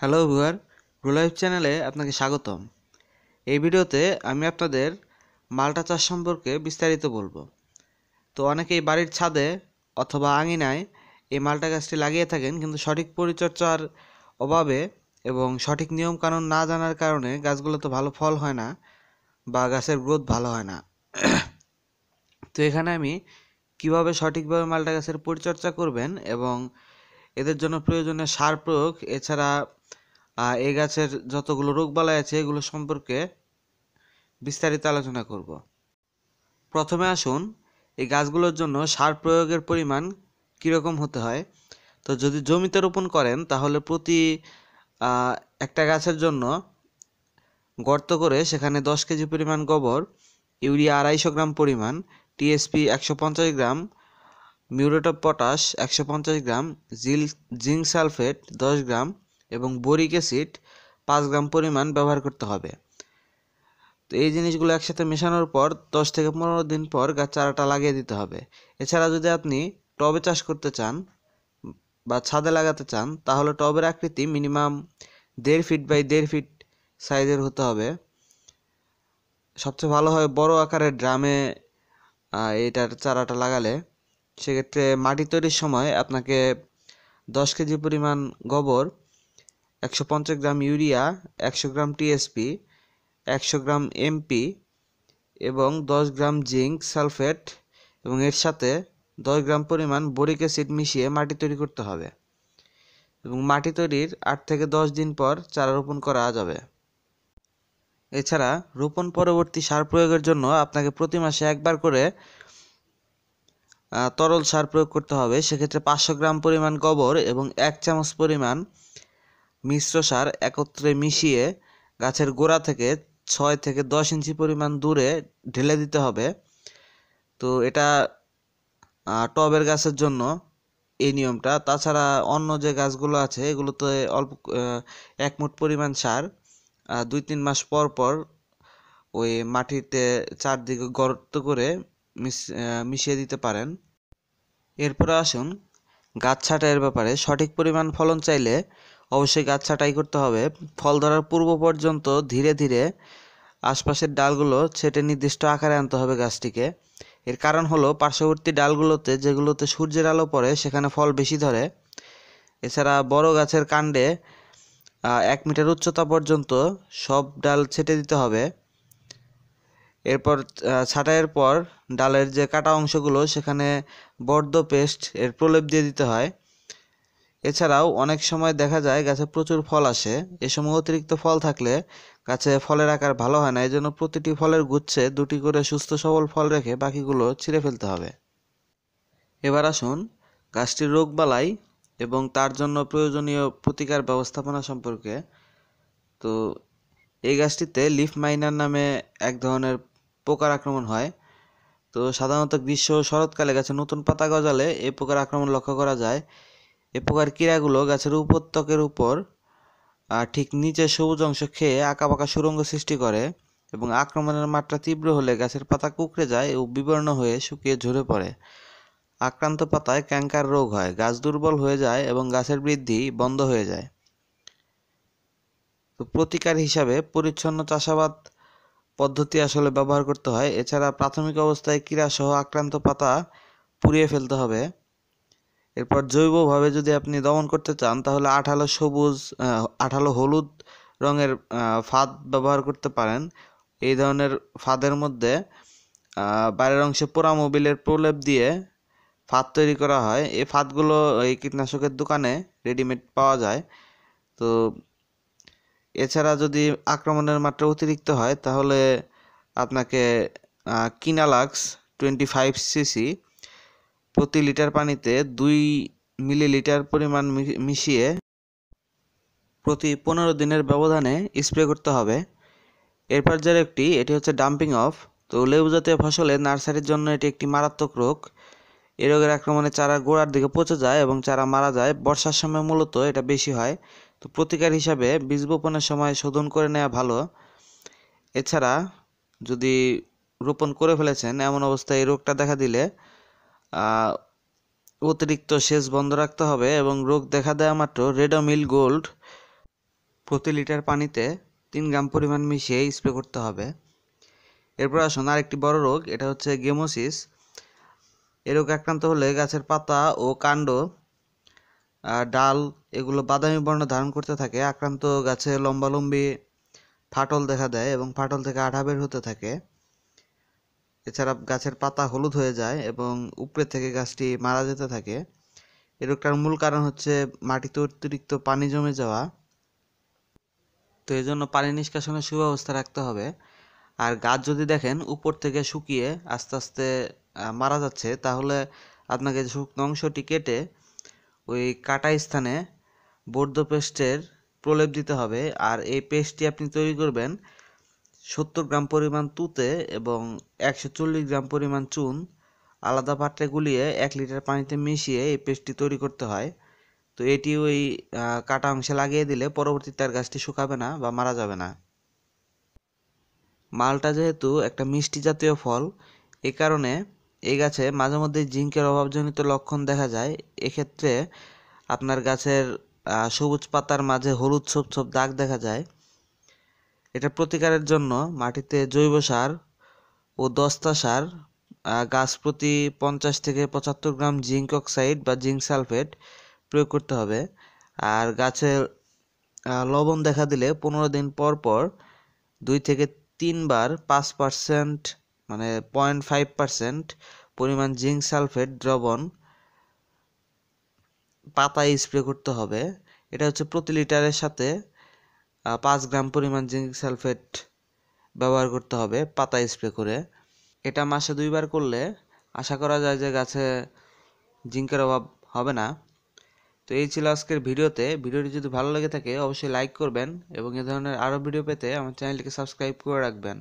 hello viewer life চ্যানেলে আপনাকে স্বাগতম এই ভিডিওতে আমি আপনাদের মালটা চাষ সম্পর্কে বিস্তারিত বলবো তো অনেকেই বাড়ির ছাদে অথবা আঙিনায় এই মালটা গাছটি লাগিয়ে থাকেন কিন্তু সঠিক পরিচর্যার অভাবে এবং সঠিক নিয়ম কানুন না জানার কারণে গাছগুলো তো ভালো ফল হয় না বা গাছের গ্রোথ ভালো হয় না তো এখানে আমি কিভাবে সঠিকভাবে মালটা গাছের পরিচর্যা করবেন এবং এদের জন্য প্রয়োজনে সার প্রয়োগ এছাড়া এ গাছের যতগুলো রোগবালাই আছে এগুলো সম্পর্কে বিস্তারিত আলোচনা করব প্রথমে আসুন এই গাছগুলোর জন্য সার প্রয়োগের পরিমাণ কীরকম হতে হয় তো যদি জমিতে রোপণ করেন তাহলে প্রতি একটা গাছের জন্য গর্ত করে সেখানে দশ কেজি পরিমাণ গোবর ইউরিয়া আড়াইশো গ্রাম পরিমাণ টিএসপি একশো পঞ্চাশ গ্রাম মিউরেট অফ পটাশ একশো পঞ্চাশ গ্রাম জিল জিঙ্ক সালফেট দশ গ্রাম এবং বোরিক অ্যাসিড পাঁচ গ্রাম পরিমাণ ব্যবহার করতে হবে তো এই জিনিসগুলো একসাথে মেশানোর পর দশ থেকে পনেরো দিন পর গাছ চারাটা লাগিয়ে দিতে হবে এছাড়া যদি আপনি টবে চাষ করতে চান বা ছাদে লাগাতে চান তাহলে টবের আকৃতি মিনিমাম দেড় ফিট বাই দেড় ফিট সাইজের হতে হবে সবচেয়ে ভালো হয় বড় আকারের ড্রামে এটার চারাটা লাগালে সেক্ষেত্রে মাটি তৈরির সময় আপনাকে দশ কেজি পরিমাণ গোবর একশো পঞ্চাশ গ্রাম ইউরিয়া একশো গ্রাম টিএসপি একশো গ্রাম এমপি এবং দশ গ্রাম জিঙ্ক সালফেট এবং এর সাথে দশ গ্রাম পরিমাণ বরিক অ্যাসিড মিশিয়ে মাটি তৈরি করতে হবে এবং মাটি তৈরির আট থেকে দশ দিন পর চারা রোপণ করা যাবে এছাড়া রোপণ পরবর্তী সার প্রয়োগের জন্য আপনাকে প্রতি মাসে একবার করে তরল সার প্রয়োগ করতে হবে সেক্ষেত্রে পাঁচশো গ্রাম পরিমাণ গোবর এবং এক চামচ পরিমাণ মিশ্র সার একত্রে মিশিয়ে গাছের গোড়া থেকে ছয় থেকে দশ ইঞ্চি পরিমাণ দূরে ঢেলে দিতে হবে তো এটা টবের গাছের জন্য এই নিয়মটা তাছাড়া অন্য যে গাছগুলো আছে এগুলোতে অল্প এক মুঠ পরিমাণ সার দুই তিন মাস পর পর ওই মাটিতে চারদিকে গর্ত করে মিশিয়ে দিতে পারেন এরপরে আসুন গাছ ছাঁটাইয়ের ব্যাপারে সঠিক পরিমাণ ফলন চাইলে অবশ্যই গাছ ছাঁটাই করতে হবে ফল ধরার পূর্ব পর্যন্ত ধীরে ধীরে আশপাশের ডালগুলো ছেটে নির্দিষ্ট আকারে আনতে হবে গাছটিকে এর কারণ হলো পার্শ্ববর্তী ডালগুলোতে যেগুলোতে সূর্যের আলো পড়ে সেখানে ফল বেশি ধরে এছাড়া বড় গাছের কাণ্ডে এক মিটার উচ্চতা পর্যন্ত সব ডাল ছেটে দিতে হবে এরপর ছাঁটাইয়ের পর ডালের যে কাটা অংশগুলো সেখানে বর্দ পেস্ট এর প্রলেপ দিয়ে দিতে হয় এছাড়াও অনেক সময় দেখা যায় গাছে প্রচুর ফল আসে এ সময় অতিরিক্ত ফল থাকলে গাছে ফলের আকার ভালো হয় না এই জন্য প্রতিটি ফলের গুচ্ছে দুটি করে সুস্থ সবল ফল রেখে বাকিগুলো ছিঁড়ে ফেলতে হবে এবার আসুন গাছটির রোগবালাই এবং তার জন্য প্রয়োজনীয় প্রতিকার ব্যবস্থাপনা সম্পর্কে তো এই গাছটিতে লিফ মাইনার নামে এক ধরনের পোকার আক্রমণ হয় তো সাধারণত গ্রীষ্ম শরৎকালে গাছে নতুন পাতা গজালে এ পোকার আক্রমণ লক্ষ্য করা যায় এ পোকার ক্রীড়াগুলো গাছের উপত্যকের উপর ঠিক নিচে সবুজ অংশ খেয়ে আঁকাবাঁকা সুরঙ্গ সৃষ্টি করে এবং আক্রমণের মাত্রা তীব্র হলে গাছের পাতা কুকড়ে যায় ও বিবর্ণ হয়ে শুকিয়ে ঝরে পড়ে আক্রান্ত পাতায় ক্যাঙ্কার রোগ হয় গাছ দুর্বল হয়ে যায় এবং গাছের বৃদ্ধি বন্ধ হয়ে যায় তো প্রতিকার হিসাবে পরিচ্ছন্ন চাষাবাদ পদ্ধতি আসলে ব্যবহার করতে হয় এছাড়া প্রাথমিক অবস্থায় সহ আক্রান্ত পাতা পুড়িয়ে ফেলতে হবে এরপর জৈবভাবে যদি আপনি দমন করতে চান তাহলে আঠালো সবুজ আঠালো হলুদ রঙের ফাঁদ ব্যবহার করতে পারেন এই ধরনের ফাঁদের মধ্যে বাইরের অংশে পোড়া মোবিলের প্রলেপ দিয়ে ফাঁদ তৈরি করা হয় এই ফাঁদগুলো এই কীটনাশকের দোকানে রেডিমেড পাওয়া যায় তো এছাড়া যদি আক্রমণের মাত্রা অতিরিক্ত হয় তাহলে আপনাকে কিনালাক্স টোয়েন্টি ফাইভ সিসি প্রতি লিটার পানিতে দুই মিলিলিটার পরিমাণ মিশিয়ে প্রতি পনেরো দিনের ব্যবধানে স্প্রে করতে হবে এরপর যার একটি এটি হচ্ছে ডাম্পিং অফ তো লেবু জাতীয় ফসলে নার্সারির জন্য এটি একটি মারাত্মক রোগ এ রোগের আক্রমণে চারা গোড়ার দিকে পচে যায় এবং চারা মারা যায় বর্ষার সময় মূলত এটা বেশি হয় তো প্রতিকার হিসাবে বীজ বপনের সময় শোধন করে নেওয়া ভালো এছাড়া যদি রোপণ করে ফেলেছেন এমন অবস্থায় এই রোগটা দেখা দিলে অতিরিক্ত সেচ বন্ধ রাখতে হবে এবং রোগ দেখা দেওয়া মাত্র রেডোমিল গোল্ড প্রতি লিটার পানিতে তিন গ্রাম পরিমাণ মিশিয়ে স্প্রে করতে হবে এরপর আসুন আরেকটি বড় রোগ এটা হচ্ছে গেমোসিস এ রোগ আক্রান্ত হলে গাছের পাতা ও কাণ্ড ডাল এগুলো বাদামি বর্ণ ধারণ করতে থাকে আক্রান্ত গাছে লম্বালম্বি ফাটল দেখা দেয় এবং ফাটল থেকে আঠা বের হতে থাকে এছাড়া গাছের পাতা হলুদ হয়ে যায় এবং উপরে থেকে গাছটি মারা যেতে থাকে এ মূল কারণ হচ্ছে মাটিতে অতিরিক্ত পানি জমে যাওয়া তো এই জন্য পানি নিষ্কাশনের সুব্যবস্থা রাখতে হবে আর গাছ যদি দেখেন উপর থেকে শুকিয়ে আস্তে আস্তে মারা যাচ্ছে তাহলে আপনাকে শুকনো অংশটি কেটে ওই কাটা স্থানে বর্ধ পেস্টের প্রলেপ দিতে হবে আর এই পেস্টটি আপনি তৈরি করবেন সত্তর গ্রাম পরিমাণ তুতে এবং একশো চল্লিশ গ্রাম পরিমাণ চুন আলাদা পাত্রে গুলিয়ে এক লিটার পানিতে মিশিয়ে এই পেস্টটি তৈরি করতে হয় তো এটি ওই কাটা অংশে লাগিয়ে দিলে পরবর্তী তার গাছটি শুকাবে না বা মারা যাবে না মালটা যেহেতু একটা মিষ্টি জাতীয় ফল এ কারণে এই গাছে মাঝে মধ্যে জিঙ্কের অভাবজনিত লক্ষণ দেখা যায় এক্ষেত্রে আপনার গাছের সবুজ পাতার মাঝে হলুদ ছোপ ছোপ দাগ দেখা যায় এটা প্রতিকারের জন্য মাটিতে জৈব সার ও দস্তা সার গাছ প্রতি পঞ্চাশ থেকে পঁচাত্তর গ্রাম জিঙ্ক অক্সাইড বা জিঙ্ক সালফেট প্রয়োগ করতে হবে আর গাছে লবণ দেখা দিলে পনেরো দিন পর পর দুই থেকে তিনবার পাঁচ পার্সেন্ট মানে পয়েন্ট ফাইভ পার্সেন্ট পরিমাণ জিঙ্ক সালফেট দ্রবণ পাতায় স্প্রে করতে হবে এটা হচ্ছে প্রতি লিটারের সাথে পাঁচ গ্রাম পরিমাণ জিঙ্ক সালফেট ব্যবহার করতে হবে পাতা স্প্রে করে এটা মাসে দুইবার করলে আশা করা যায় যে গাছে জিঙ্কের অভাব হবে না তো এই ছিল আজকের ভিডিওতে ভিডিওটি যদি ভালো লেগে থাকে অবশ্যই লাইক করবেন এবং এ ধরনের আরও ভিডিও পেতে আমার চ্যানেলটিকে সাবস্ক্রাইব করে রাখবেন